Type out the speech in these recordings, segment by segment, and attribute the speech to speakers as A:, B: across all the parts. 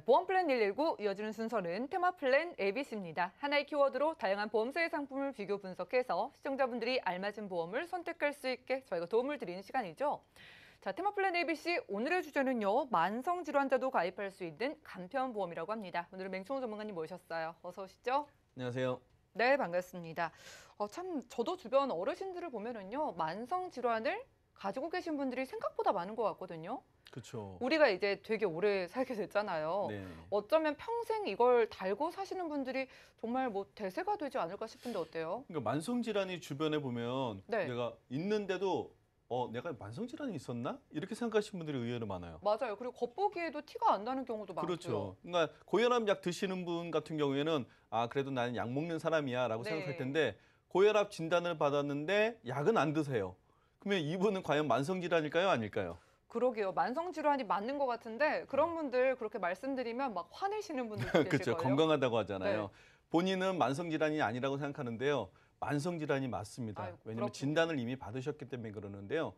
A: 보험 플랜 119 이어지는 순서는 테마 플랜 ABC입니다. 하나의 키워드로 다양한 보험사의 상품을 비교 분석해서 시청자분들이 알맞은 보험을 선택할 수 있게 저희가 도움을 드리는 시간이죠. 자, 테마 플랜 ABC 오늘의 주제는요. 만성 질환자도 가입할 수 있는 간편 보험이라고 합니다. 오늘은 맹충호 전문가님 모셨어요. 어서 오시죠. 안녕하세요. 네, 반갑습니다. 어, 참 저도 주변 어르신들을 보면은요. 만성 질환을 가지고 계신 분들이 생각보다 많은 것 같거든요. 그렇죠 우리가 이제 되게 오래 살게 됐잖아요. 네. 어쩌면 평생 이걸 달고 사시는 분들이 정말 뭐 대세가 되지 않을까 싶은데 어때요?
B: 그러니까 만성 질환이 주변에 보면 네. 내가 있는데도 어 내가 만성 질환이 있었나 이렇게 생각하시는 분들이 의외로 많아요.
A: 맞아요. 그리고 겉보기에도 티가 안 나는 경우도 많고요. 그렇죠.
B: 그러니까 고혈압 약 드시는 분 같은 경우에는 아 그래도 나는 약 먹는 사람이야라고 네. 생각할 텐데 고혈압 진단을 받았는데 약은 안 드세요. 그러면 이분은 과연 만성 질환일까요, 아닐까요?
A: 그러게요. 만성 질환이 맞는 것 같은데 그런 음. 분들 그렇게 말씀드리면 막 화내시는 분들 계실 그렇죠. 거예요.
B: 건강하다고 하잖아요. 네. 본인은 만성 질환이 아니라고 생각하는데요. 만성 질환이 맞습니다. 아이 왜냐하면 그렇군요. 진단을 이미 받으셨기 때문에 그러는데요.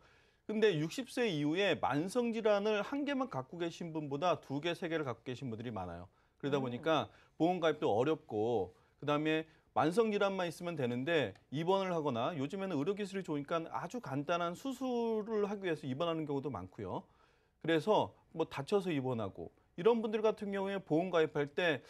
B: 근데 60세 이후에 만성 질환을 한 개만 갖고 계신 분보다 두 개, 세 개를 갖고 계신 분들이 많아요. 그러다 음. 보니까 보험 가입도 어렵고 그다음에 만성질환만 있으면 되는데 입원을 하거나 요즘에는 의료기술이 좋으니까 아주 간단한 수술을 하기 위해서 입원하는 경우도 많고요. 그래서 뭐 다쳐서 입원하고 이런 분들 같은 경우에 보험 가입할 때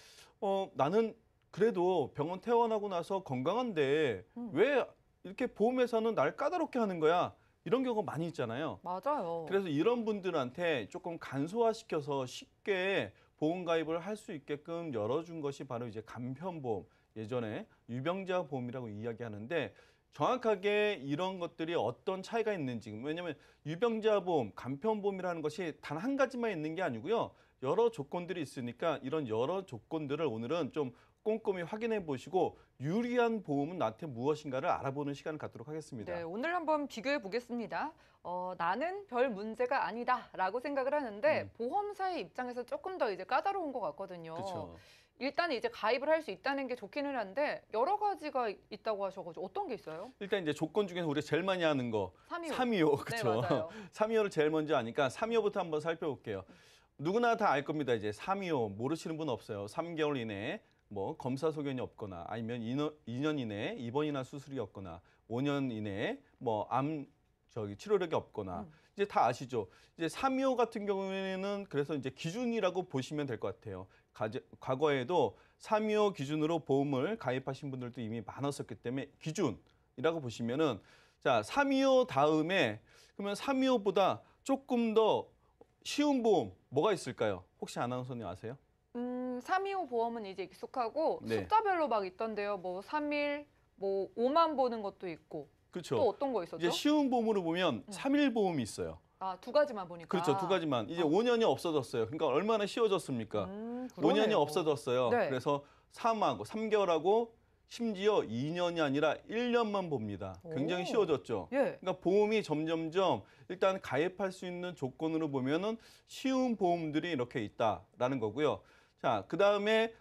B: 어, 나는 그래도 병원 퇴원하고 나서 건강한데 음. 왜 이렇게 보험회사는 날 까다롭게 하는 거야? 이런 경우가 많이 있잖아요.
A: 맞아요. 그래서
B: 이런 분들한테 조금 간소화시켜서 쉽게 보험 가입을 할 수 있게끔 열어준 것이 바로 이제 간편보험. 예전에 유병자 보험이라고 이야기하는데 정확하게 이런 것들이 어떤 차이가 있는지 왜냐하면 유병자 보험, 간편 보험이라는 것이 단 한 가지만 있는 게 아니고요. 여러 조건들이 있으니까 이런 여러 조건들을 오늘은 좀 꼼꼼히 확인해 보시고 유리한 보험은 나한테 무엇인가를 알아보는 시간을 갖도록 하겠습니다. 네,
A: 오늘 한번 비교해 보겠습니다. 어, 나는 별 문제가 아니다라고 생각을 하는데 음. 보험사의 입장에서 조금 더 이제 까다로운 것 같거든요. 그쵸. 일단 이제 가입을 할 수 있다는 게 좋기는 한데 여러 가지가 있다고 하셔가지고 어떤 게 있어요?
B: 일단 이제 조건 중에서 우리가 제일 많이 하는 거 삼이오 그렇죠. 삼이오를 제일 먼저 아니까 삼이오부터 한번 살펴볼게요. 누구나 다 알 겁니다. 이제 삼이오 모르시는 분 없어요. 3개월 이내에 뭐 검사 소견이 없거나 아니면 2년, 2년 이내에 입원이나 수술이 없거나 5년 이내에 뭐 암 저기 치료력이 없거나 음. 이제 다 아시죠. 이제 삼이오 같은 경우에는 그래서 이제 기준이라고 보시면 될 것 같아요. 과거에도 3.25 기준으로 보험을 가입하신 분들도 이미 많았었기 때문에 기준이라고 보시면은 자, 3.25 다음에 그러면 3.25보다 조금 더 쉬운 보험 뭐가 있을까요? 혹시 아나운서님 아세요?
A: 음, 3.25 보험은 이제 익숙하고 네. 숫자별로 막 있던데요. 뭐 3일, 뭐 5만 보는 것도 있고 그렇죠. 또 어떤 거 있었죠? 이제
B: 쉬운 보험으로 보면 음. 3일 보험이 있어요.
A: 아, 두 가지만 보니까. 그렇죠. 두
B: 가지만. 이제 어. 아. 5년이 없어졌어요. 그러니까 얼마나 쉬워졌습니까? 음, 5년이 없어졌어요. 네. 그래서 3하고 3개월하고 심지어 2년이 아니라 1년만 봅니다. 굉장히 오. 쉬워졌죠. 예. 그러니까 보험이 점점점 일단 가입할 수 있는 조건으로 보면은 쉬운 보험들이 이렇게 있다라는 거고요. 자, 그다음에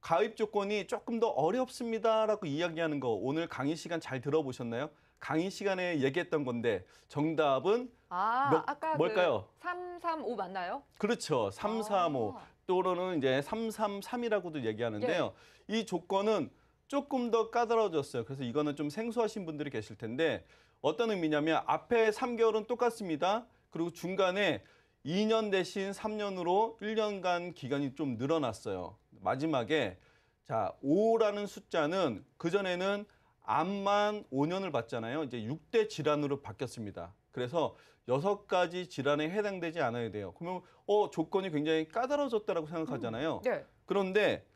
B: 가입 조건이 조금 더 어렵습니다라고 이야기하는 거 오늘 강의 시간 잘 들어보셨나요? 강의 시간에 얘기했던 건데 정답은
A: 아, 몇, 아까 그 뭘까요? 그335 맞나요?
B: 그렇죠. 335. 아. 또는 이제 333이라고도 얘기하는데요. 예. 이 조건은 조금 더 까다로워졌어요. 그래서 이거는 좀 생소하신 분들이 계실 텐데 어떤 의미냐면 앞에 3개월은 똑같습니다. 그리고 중간에 2년 대신 3년으로 1년간 기간이 좀 늘어났어요. 마지막에 자 5라는 숫자는 그전에는 암만 5년을 봤잖아요. 이제 6대 질환으로 바뀌었습니다. 그래서 여섯 가지 질환에 해당되지 않아야 돼요. 그러면 어 조건이 굉장히 까다로워졌다라고 생각하잖아요. 음, 네. 그런데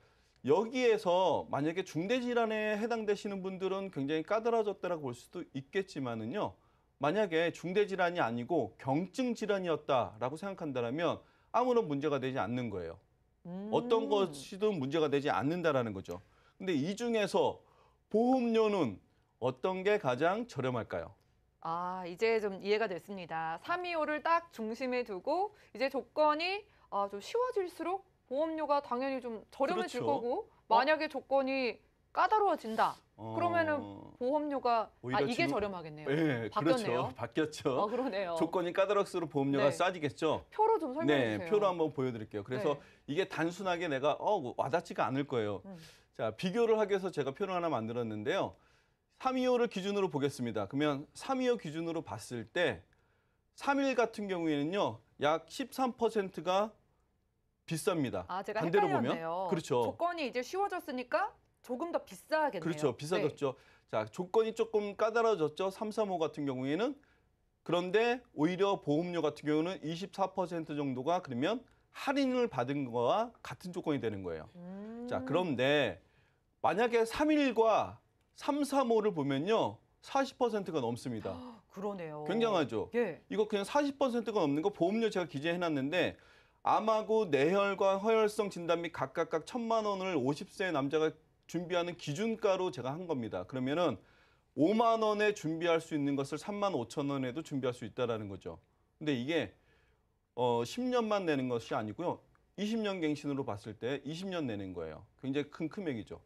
B: 여기에서 만약에 중대 질환에 해당되시는 분들은 굉장히 까다로워졌다라고 볼 수도 있겠지만은요. 만약에 중대 질환이 아니고 경증 질환이었다라고 생각한다면 아무런 문제가 되지 않는 거예요. 음. 어떤 것이든 문제가 되지 않는다라는 거죠. 근데 이 중에서 보험료는 어떤 게 가장 저렴할까요?
A: 아, 이제 좀 이해가 됐습니다. 325를 딱 중심에 두고 이제 조건이 아, 좀 쉬워질수록 보험료가 당연히 좀 저렴해질 그렇죠. 거고 어? 만약에 조건이 까다로워진다. 어... 그러면은 보험료가 아 이게 지금... 저렴하겠네요. 네, 바뀌었네요. 그렇죠.
B: 바뀌었죠. 아, 그러네요. 조건이 까다롭수록 보험료가 네. 싸지겠죠. 표로
A: 좀 설명해 네, 주세요. 표로 한번
B: 보여드릴게요. 그래서 네. 이게 단순하게 내가 어 와닿지가 않을 거예요. 음. 자, 비교를 하기 위해서 제가 표를 하나 만들었는데요. 325를 기준으로 보겠습니다. 그러면 325 기준으로 봤을 때 3일 같은 경우에는요. 약 13%가 비쌉니다. 아,
A: 제가 반대로 보면 그렇죠. 조건이 이제 쉬워졌으니까 조금 더 비싸겠네요. 그렇죠. 비싸졌죠.
B: 네. 자, 조건이 조금 까다로워졌죠. 335 같은 경우에는 그런데 오히려 보험료 같은 경우는 24% 정도가 그러면 할인을 받은 거와 같은 조건이 되는 거예요. 음. 자, 그런데 만약에 3일과 3, 4호를 보면요. 40%가 넘습니다.
A: 그러네요. 굉장하죠.
B: 예. 이거 그냥 40%가 넘는 거 보험료 제가 기재해 놨는데 암하고 내혈과 허혈성 진단 및 각각각 천만 원을 50세 남자가 준비하는 기준가로 제가 한 겁니다. 그러면은 5만 원에 준비할 수 있는 것을 3만 5천 원에도 준비할 수 있다라는 거죠. 근데 이게 어, 10년만 내는 것이 아니고요. 20년 갱신으로 봤을 때 20년 내는 거예요. 굉장히 큰 금액이죠.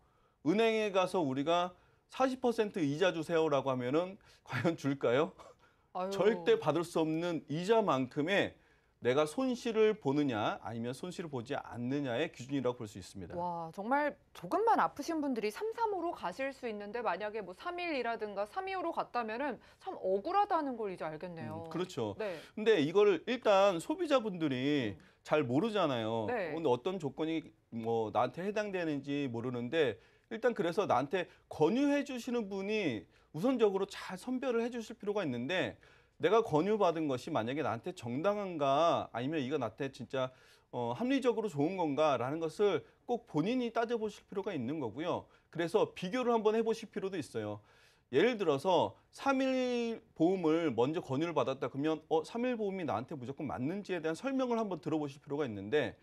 B: 은행에 가서 우리가 40% 이자 주세요라고 하면은 과연 줄까요? 절대 받을 수 없는 이자만큼의 내가 손실을 보느냐 아니면 손실을 보지 않느냐의 기준이라고 볼 수 있습니다.
A: 와 정말 조금만 아프신 분들이 335로 가실 수 있는데 만약에 뭐 3일이라든가 325로 갔다면은 참 억울하다는 걸 이제 알겠네요.
B: 음, 그렇죠. 네. 근데 이거를 일단 소비자분들이 음. 잘 모르잖아요. 네. 어, 근데 어떤 조건이 뭐 나한테 해당되는지 모르는데 일단 그래서 나한테 권유해 주시는 분이 우선적으로 잘 선별을 해 주실 필요가 있는데 내가 권유받은 것이 만약에 나한테 정당한가 아니면 이거 나한테 진짜 어, 합리적으로 좋은 건가라는 것을 꼭 본인이 따져보실 필요가 있는 거고요. 그래서 비교를 한번 해보실 필요도 있어요. 예를 들어서 3일 보험을 먼저 권유를 받았다 그러면 어, 3일 보험이 나한테 무조건 맞는지에 대한 설명을 한번 들어보실 필요가 있는데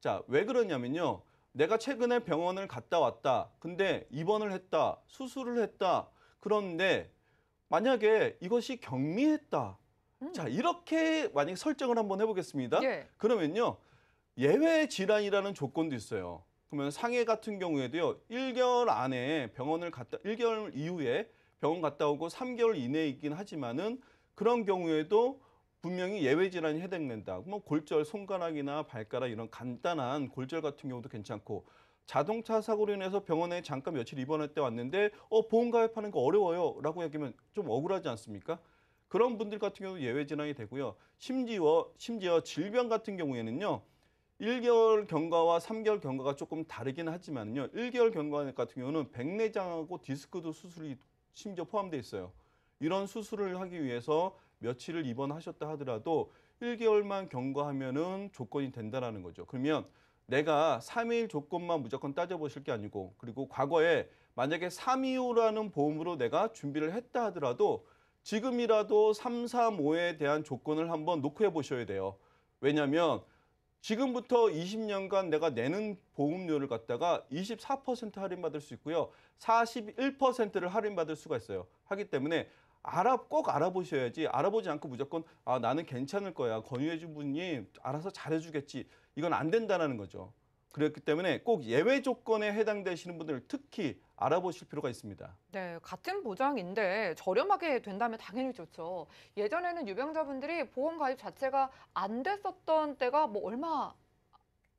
B: 자, 왜 그러냐면요. 내가 최근에 병원을 갔다 왔다. 근데 입원을 했다. 수술을 했다. 그런데 만약에 이것이 경미했다. 음. 자, 이렇게 만약에 설정을 한번 해보겠습니다. 예. 그러면요. 예외 질환이라는 조건도 있어요. 그러면 상해 같은 경우에도요. 1개월 안에 병원을 갔다 1개월 이후에 병원 갔다 오고 3개월 이내이긴 하지만은 그런 경우에도 분명히 예외 질환이 해당된다. 뭐 골절, 손가락이나 발가락 이런 간단한 골절 같은 경우도 괜찮고 자동차 사고로 인해서 병원에 잠깐 며칠 입원했때 왔는데 어 보험 가입하는 거 어려워요 라고 얘기하면 좀 억울하지 않습니까? 그런 분들 같은 경우 예외 진행이 되고요. 심지어 심지어 질병 같은 경우에는요. 1개월 경과와 3개월 경과가 조금 다르긴 하지만요. 1개월 경과 같은 경우는 백내장하고 디스크도 수술이 심지어 포함되어 있어요. 이런 수술을 하기 위해서 며칠을 입원하셨다 하더라도 1개월만 경과하면은 조건이 된다는 거죠. 그러면 내가 3일 조건만 무조건 따져보실 게 아니고 그리고 과거에 만약에 325라는 보험으로 내가 준비를 했다 하더라도 지금이라도 335에 대한 조건을 한번 노크해 보셔야 돼요. 왜냐하면 지금부터 20년간 내가 내는 보험료를 갖다가 24% 할인받을 수 있고요. 41%를 할인받을 수가 있어요. 하기 때문에 알아 꼭 알아보셔야지 알아보지 않고 무조건 아 나는 괜찮을 거야 권유해준 분이 알아서 잘해주겠지 이건 안 된다는 거죠. 그렇기 때문에 꼭 예외 조건에 해당되시는 분들 특히 알아보실 필요가 있습니다.
A: 네, 같은 보장인데 저렴하게 된다면 당연히 좋죠. 예전에는 유병자분들이 보험 가입 자체가 안 됐었던 때가 뭐 얼마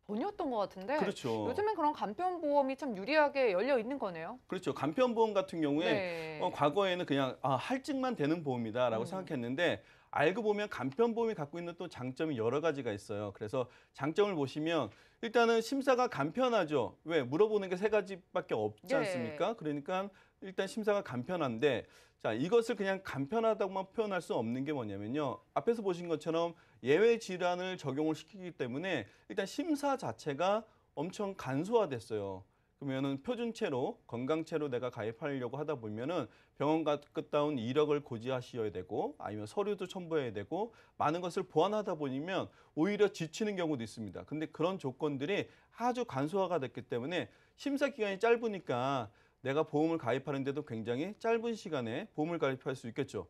A: 돈이었던 것 같은데 그렇죠. 요즘엔 그런 간편보험이 참 유리하게 열려 있는 거네요.
B: 그렇죠. 간편보험 같은 경우에 네. 어, 과거에는 그냥 아, 할증만 되는 보험이다라고 음. 생각했는데 알고 보면 간편보험이 갖고 있는 또 장점이 여러 가지가 있어요. 그래서 장점을 보시면 일단은 심사가 간편하죠. 왜? 물어보는 게 세 가지밖에 없지 네. 않습니까? 그러니까 일단 심사가 간편한데 자 이것을 그냥 간편하다고만 표현할 수 없는 게 뭐냐면요. 앞에서 보신 것처럼 예외 질환을 적용을 시키기 때문에 일단 심사 자체가 엄청 간소화됐어요. 그러면은 표준체로 건강체로 내가 가입하려고 하다 보면은 병원 갔다온 이력을 고지하셔야 되고 아니면 서류도 첨부해야 되고 많은 것을 보완하다 보면 니 오히려 지치는 경우도 있습니다. 근데 그런 조건들이 아주 간소화가 됐기 때문에 심사 기간이 짧으니까 내가 보험을 가입하는데도 굉장히 짧은 시간에 보험을 가입할 수 있겠죠.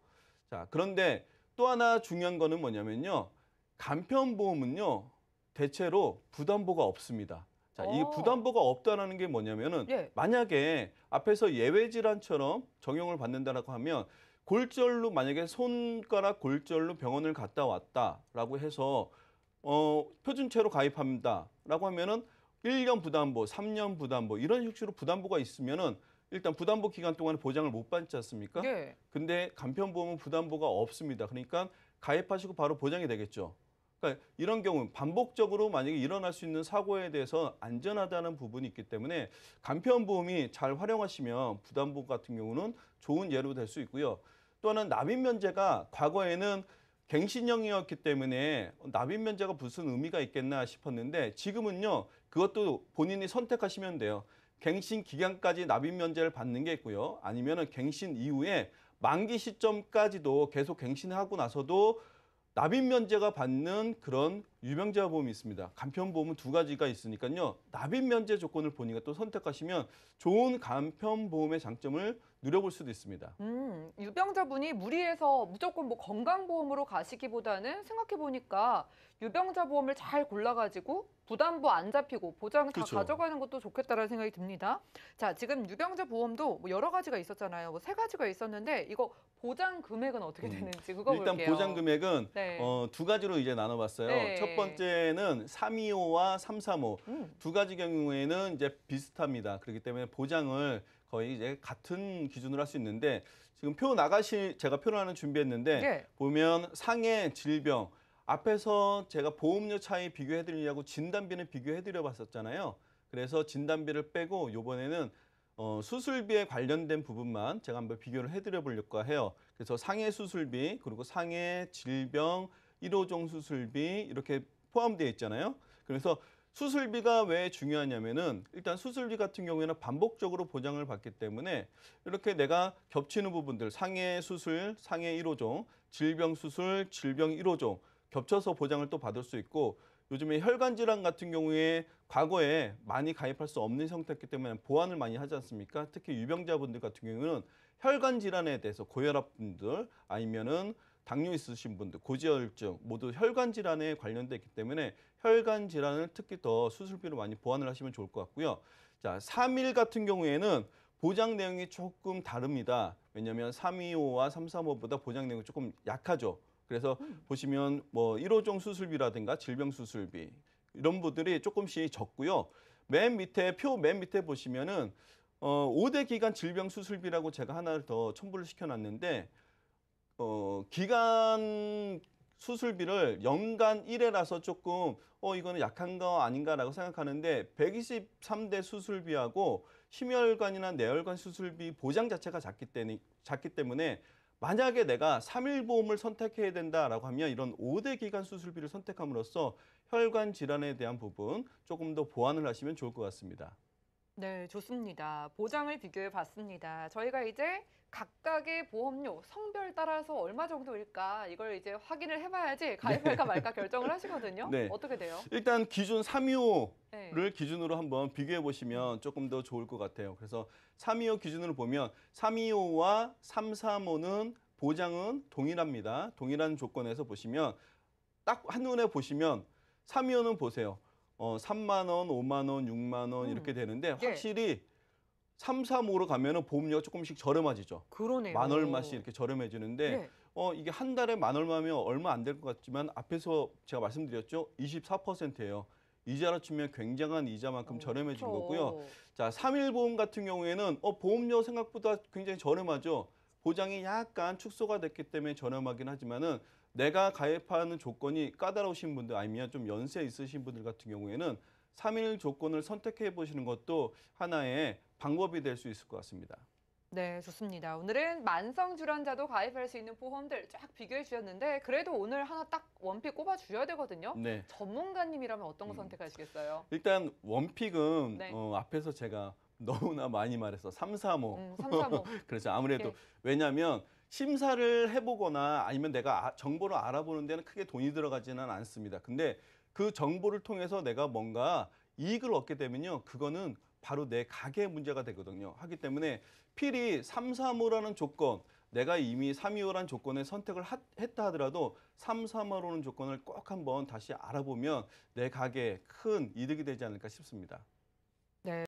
B: 자, 그런데 또 하나 중요한 거는 뭐냐면요. 간편보험은요. 대체로 부담보가 없습니다. 자, 어. 이 부담보가 없다는게 뭐냐면은 예. 만약에 앞에서 예외 질환처럼 적용을 받는다라고 하면 골절로 만약에 손가락 골절로 병원을 갔다 왔다라고 해서 어, 표준체로 가입합니다라고 하면은 1년 부담보, 3년 부담보 이런 식으로 부담보가 있으면은 일단 부담보 기간 동안에 보장을 못 받지 않습니까? 예. 근데 간편보험은 부담보가 없습니다. 그러니까 가입하시고 바로 보장이 되겠죠. 그러니까 이런 경우 반복적으로 만약에 일어날 수 있는 사고에 대해서 안전하다는 부분이 있기 때문에 간편보험이 잘 활용하시면 부담보험 같은 경우는 좋은 예로 될 수 있고요. 또는 납입 면제가 과거에는 갱신형이었기 때문에 납입 면제가 무슨 의미가 있겠나 싶었는데 지금은요. 그것도 본인이 선택하시면 돼요. 갱신 기간까지 납입 면제를 받는 게 있고요. 아니면 은 갱신 이후에 만기 시점까지도 계속 갱신하고 나서도 납입 면제가 받는 그런 유명자 보험이 있습니다. 간편 보험은 두 가지가 있으니까요. 납입 면제 조건을 보니까 또 선택하시면 좋은 간편 보험의 장점을 누려볼 수도 있습니다.
A: 음, 유병자분이 무리해서 무조건 뭐 건강보험으로 가시기보다는 생각해보니까 유병자 보험을 잘 골라가지고 부담부 안 잡히고 보장 다 그쵸. 그렇죠. 가져가는 것도 좋겠다라는 생각이 듭니다. 자, 지금 유병자 보험도 뭐 여러 가지가 있었잖아요. 뭐 세 가지가 있었는데 이거 보장 금액은 어떻게 음. 되는지 그거 일단 볼게요. 보장 금액은 네.
B: 어, 두 가지로 이제 나눠봤어요. 네. 첫 번째는 325와 335. 음. 두 가지 경우에는 이제 비슷합니다. 그렇기 때문에 보장을 거의 이제 같은 기준으로 할 수 있는데 지금 표 나가실 제가 표를 하나 준비했는데 네. 보면 상해 질병 앞에서 제가 보험료 차이 비교해드리려고 진단비는 비교해드려 봤었잖아요. 그래서 진단비를 빼고 요번에는 어, 수술비에 관련된 부분만 제가 한번 비교를 해드려 볼려고 해요. 그래서 상해 수술비 그리고 상해 질병 1호종 수술비 이렇게 포함되어 있잖아요. 그래서 수술비가 왜 중요하냐면은 일단 수술비 같은 경우에는 반복적으로 보장을 받기 때문에 이렇게 내가 겹치는 부분들 상해 수술, 상해 1호종, 질병 수술, 질병 1호종 겹쳐서 보장을 또 받을 수 있고 요즘에 혈관 질환 같은 경우에 과거에 많이 가입할 수 없는 상태였기 때문에 보완을 많이 하지 않습니까? 특히 유병자분들 같은 경우는 혈관 질환에 대해서 고혈압 분들 아니면은 당뇨 있으신 분들, 고지혈증 모두 혈관 질환에 관련돼있기 때문에 혈관 질환을 특히 더 수술비로 많이 보완을 하시면 좋을 것 같고요. 자, 3일 같은 경우에는 보장 내용이 조금 다릅니다. 왜냐하면 325와 335보다 보장 내용이 조금 약하죠. 그래서 음. 보시면 뭐 1호종 수술비라든가 질병 수술비 이런 분들이 조금씩 적고요. 맨 밑에 표 맨 밑에 보시면은 어 5대 기간 질병 수술비라고 제가 하나를 더 첨부를 시켜 놨는데 어, 기간 수술비를 연간 1회라서 조금 어 이거는 약한 거 아닌가라고 생각하는데 123대 수술비하고 심혈관이나 내혈관 수술비 보장 자체가 작기 때문에 작기 때문에 만약에 내가 3일 보험을 선택해야 된다라고 하면 이런 5대 기간 수술비를 선택함으로써 혈관 질환에 대한 부분 조금 더 보완을 하시면 좋을 것 같습니다.
A: 네, 좋습니다. 보장을 비교해 봤습니다. 저희가 이제 각각의 보험료 성별 따라서 얼마 정도일까 이걸 이제 확인을 해봐야지 가입할까 네. 말까 결정을 하시거든요. 네. 어떻게 돼요?
B: 일단 기준 325를 네. 기준으로 한번 비교해 보시면 조금 더 좋을 것 같아요. 그래서 325 기준으로 보면 325와 335는 보장은 동일합니다. 동일한 조건에서 보시면 딱 한눈에 보시면 325는 보세요. 어, 3만 원, 5만 원, 6만 원 음. 이렇게 되는데 예. 확실히 삼, 사, 5로 가면은 보험료가 조금씩 저렴해지죠. 그러네요. 만 얼마씩 이렇게 저렴해지는데 네. 어 이게 한 달에 만 얼마면 얼마 안 될 것 같지만 앞에서 제가 말씀드렸죠. 24%예요. 이자로 치면 굉장한 이자만큼 어, 저렴해진 그렇죠. 거고요. 자, 삼일 보험 같은 경우에는 어 보험료 생각보다 굉장히 저렴하죠. 보장이 약간 축소가 됐기 때문에 저렴하긴 하지만은 내가 가입하는 조건이 까다로우신 분들 아니면 좀 연세 있으신 분들 같은 경우에는 삼일 조건을 선택해 보시는 것도 하나의 방법이 될 수 있을 것 같습니다.
A: 네, 좋습니다. 오늘은 만성 질환자도 가입할 수 있는 보험들 쫙 비교해 주셨는데 그래도 오늘 하나 딱 원픽 꼽아 주셔야 되거든요. 네. 전문가님이라면 어떤 거 음. 선택하시겠어요?
B: 일단 원픽은 네. 어, 앞에서 제가 너무나 많이 말해서 335. 음, 그렇죠. 아무래도 예. 왜냐하면 심사를 해보거나 아니면 내가 아, 정보를 알아보는 데는 크게 돈이 들어가지는 않습니다. 근데 그 정보를 통해서 내가 뭔가 이익을 얻게 되면요. 그거는 바로 내 가계 문제가 되거든요. 하기 때문에 필히 3, 3호라는 조건, 내가 이미 3, 2호라는 조건에 선택을 하, 했다 하더라도 3, 3호라는 조건을 꼭 한번 다시 알아보면 내 가게에 큰 이득이 되지 않을까 싶습니다.
A: 네.